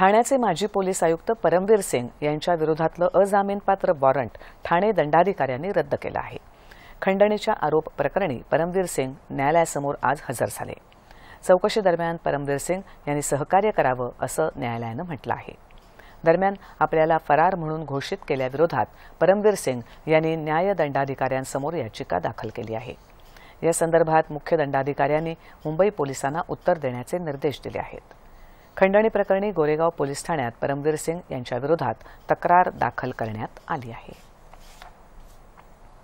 ठाण्याचे माजी पोलीस आयुक्त परमवीर सिंग यांच्या विरोधातलं अजामीनपात्र वॉरंट ठाणे दंडाधिकाऱ्यांनी रद्द केलं आहे खंडणीच्या आरोप प्रकरणी परमवीर सिंग न्यायालयासमोर आज हजर झाले चौकशी दरम्यान परमवीर सिंग यांनी सहकार्य करावं असं न्यायालयानं म्हटलं आहे दरम्यान आपल्याला फरार म्हणून घोषित केल्याविरोधात परमवीर सिंग यांनी न्याय दंडाधिकाऱ्यांसमोर याचिका दाखल केली आहे या संदर्भात मुख्य दंडाधिकाऱ्यांनी मुंबई पोलिसांना उत्तर देण्याचे निर्देश दिले आहेत खंडणी प्रकरणी गोरेगाव पोलीस ठाण्यात परमवीर सिंग यांच्याविरोधात तक्रार दाखल करण्यात आली आहे